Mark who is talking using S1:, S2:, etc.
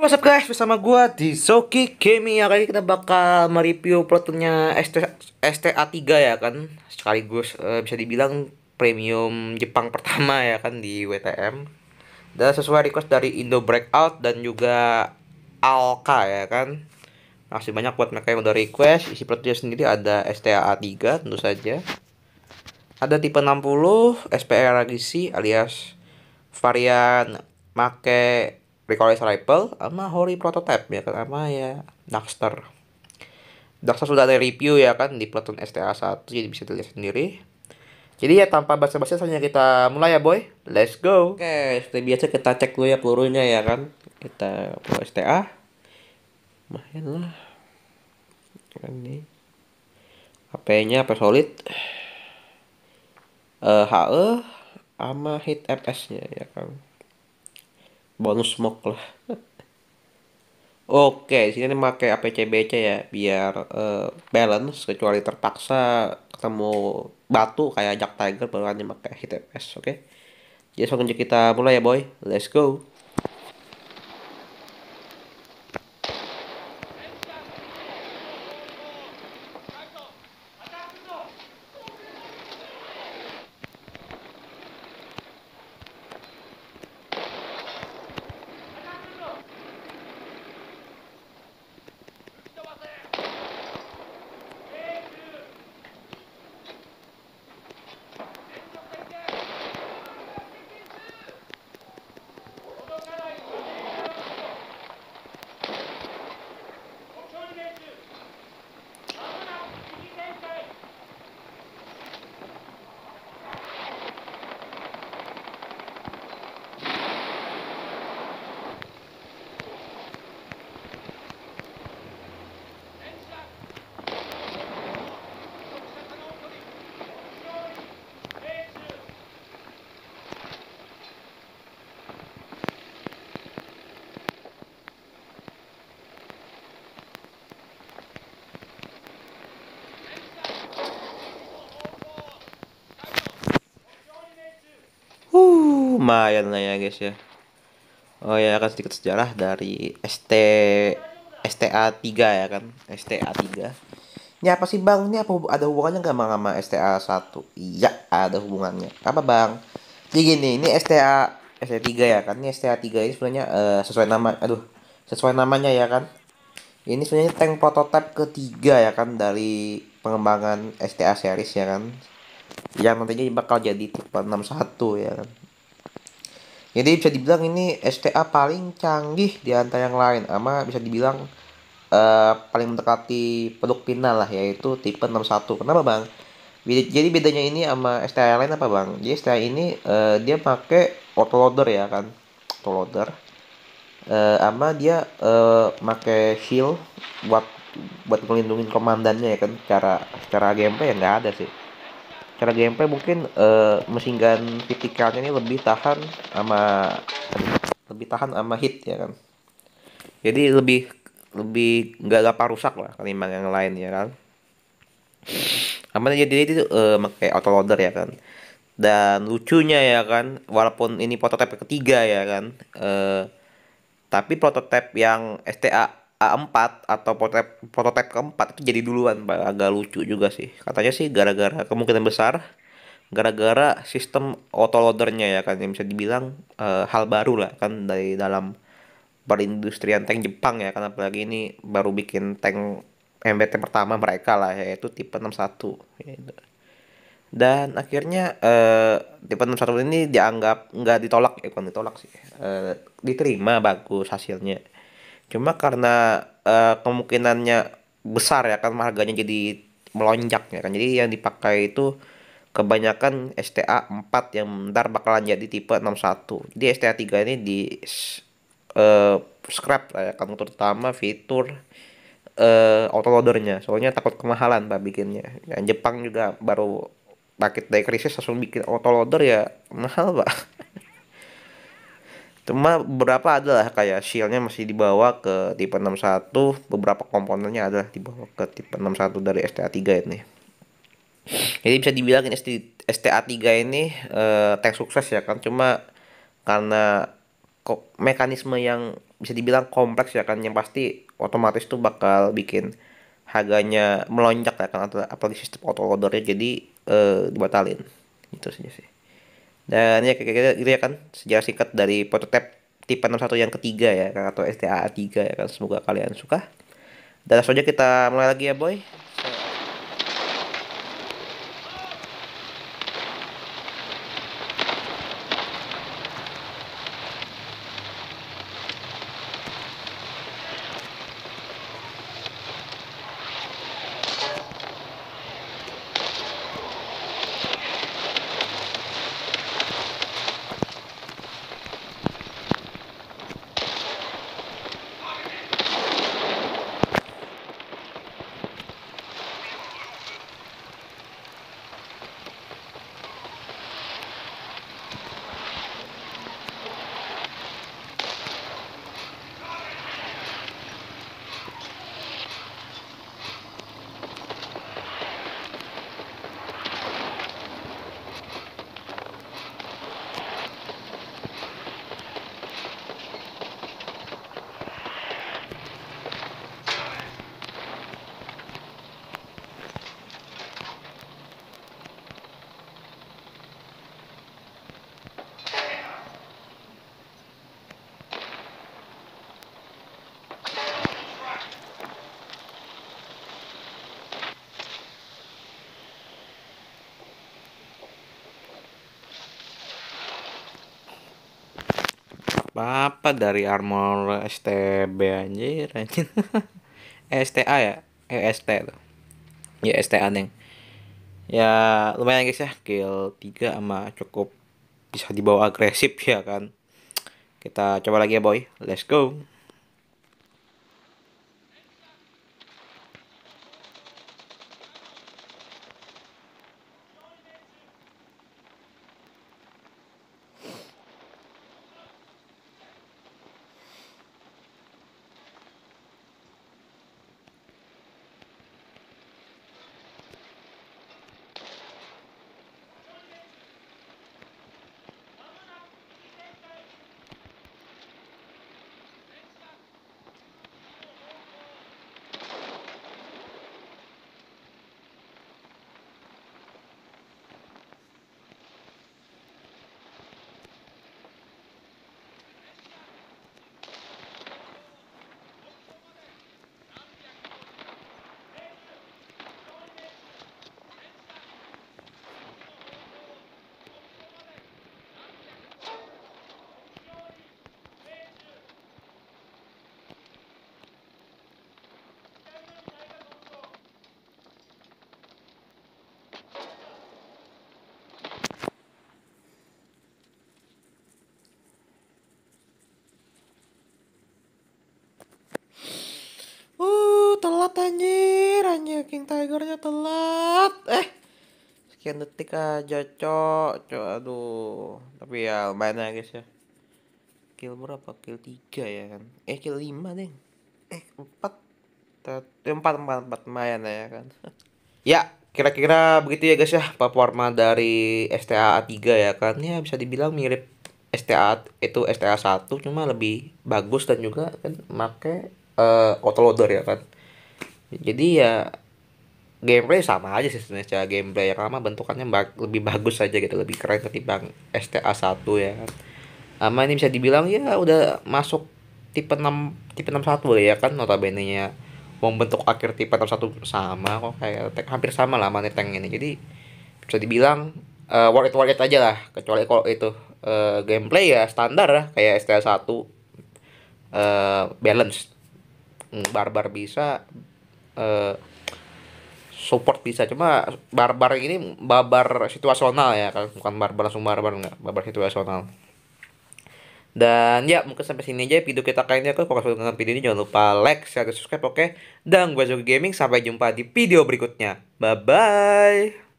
S1: What's up guys, bersama gue di Soki Gaming ya Kali kita bakal mereview plotnya ST, STA3 ya kan Sekaligus e, bisa dibilang premium Jepang pertama ya kan di WTM Dan sesuai request dari Indo Breakout dan juga Alka ya kan Masih banyak buat mereka yang udah request Isi plotnya sendiri ada STA3 tentu saja Ada tipe 60, SPR Ragisi alias varian make Recoil Rifle sama Hori Prototype ya kan sama ya Daxter. Daxter sudah ada review ya kan di Platon STA1 jadi bisa dilihat sendiri jadi ya tanpa basa-basi saja kita mulai ya boy. Let's go. Oke, okay, seperti biasa kita cek dulu ya pelurunya ya kan. Kita peluru STA. Mainlah. lah. HP-nya apa solid. Eh uh, HE sama hit fs nya ya kan bonus smoke lah Oke, sini pakai APCBC ya biar uh, balance kecuali terpaksa ketemu batu kayak Jack Tiger baru nanti pakai hit oke. Okay? Jadi langsung kita mulai ya boy. Let's go. lumayan lah ya guys ya oh ya akan sedikit sejarah dari ST STA 3 ya kan STA 3 ini apa sih bang ini apa ada hubungannya nggak sama sama STA 1 iya ada hubungannya apa bang jadi gini ini STA STA 3 ya kan ini STA 3 ini sebenarnya uh, sesuai nama aduh sesuai namanya ya kan ini sebenarnya tank prototipe ketiga ya kan dari pengembangan STA series ya kan yang nantinya bakal jadi tipe 61 ya kan jadi bisa dibilang ini STA paling canggih di antara yang lain ama bisa dibilang uh, paling mendekati produk final lah yaitu tipe 61 kenapa bang jadi bedanya ini sama STA lain apa bang jadi STA ini uh, dia pakai autoloader ya kan autoloader uh, ama dia uh, pakai shield buat buat melindungi komandannya ya kan cara cara gameplay ya nggak ada sih cara gameplay mungkin uh, eh, mesin gun vertikalnya ini lebih tahan sama lebih tahan sama hit ya kan jadi lebih lebih nggak gampang rusak lah ketimbang yang lain ya kan aman jadi itu uh, eh, pakai loader ya kan dan lucunya ya kan walaupun ini prototipe ketiga ya kan uh, tapi prototipe yang STA A4 atau prototipe, prototipe keempat itu jadi duluan Pak. Agak lucu juga sih. Katanya sih gara-gara kemungkinan besar gara-gara sistem autoloadernya ya kan yang bisa dibilang e, hal baru lah kan dari dalam perindustrian tank Jepang ya kan apalagi ini baru bikin tank MBT pertama mereka lah yaitu tipe 61 gitu. Dan akhirnya e, tipe 61 ini dianggap nggak ditolak ya kan ditolak sih. E, diterima bagus hasilnya Cuma karena uh, kemungkinannya besar ya kan harganya jadi melonjak ya kan. Jadi yang dipakai itu kebanyakan STA 4 yang ntar bakalan jadi tipe 61. Jadi STA 3 ini di uh, scrap lah ya kan terutama fitur uh, autoloadernya soalnya takut kemahalan pak bikinnya ya, Jepang juga baru paket dari krisis langsung bikin autoloader ya mahal pak Cuma beberapa adalah kayak shieldnya masih dibawa ke tipe 61, beberapa komponennya adalah dibawa ke tipe 61 dari STA3 ini. Jadi bisa dibilang ini STA3 ini eh, tank sukses ya kan, cuma karena mekanisme yang bisa dibilang kompleks ya kan, yang pasti otomatis tuh bakal bikin harganya melonjak ya kan, atau apalagi sistem autoloadernya jadi eh, dibatalin. Itu saja sih. Dan ya kira-kira gitu, gitu ya kan sejarah singkat dari prototipe tipe 61 yang ketiga ya kan atau STA 3 ya kan semoga kalian suka. Dan langsung aja kita mulai lagi ya boy. apa-apa dari armor STB anjir anjir STA e ya e ST tuh ya e STA neng ya lumayan guys ya kill 3 sama cukup bisa dibawa agresif ya kan kita coba lagi ya boy let's go King Tigernya telat. Eh, sekian detik aja, cok. Cok, aduh. Tapi ya lumayan ya guys ya. Kill berapa? Kill 3 ya kan. Eh, kill 5 deh. Eh, 4. 4, 4, 4. Lumayan ya kan. ya, kira-kira begitu ya guys ya. Performa dari STA 3 ya kan. Ya, bisa dibilang mirip STA itu STA 1 cuma lebih bagus dan juga kan make uh, autoloader ya kan jadi ya gameplay sama aja sih sebenarnya cara gameplay yang lama bentukannya bag lebih bagus aja gitu lebih keren ketimbang STA 1 ya kan ama ini bisa dibilang ya udah masuk tipe 6 tipe 61 ya kan notabene nya bentuk akhir tipe 61 sama kok kayak tank, hampir sama lah mana tank ini jadi bisa dibilang uh, worth it worth it aja lah kecuali kalau itu uh, gameplay ya standar lah kayak STA 1 uh, eh, balance hmm, barbar bisa uh, support bisa cuma barbar ini barbar situasional ya kan bukan barbar langsung barbar nggak barbar situasional dan ya mungkin sampai sini aja video kita kali ini aku fokus dengan video ini jangan lupa like share dan subscribe oke okay? dan gue Zogi Gaming sampai jumpa di video berikutnya bye bye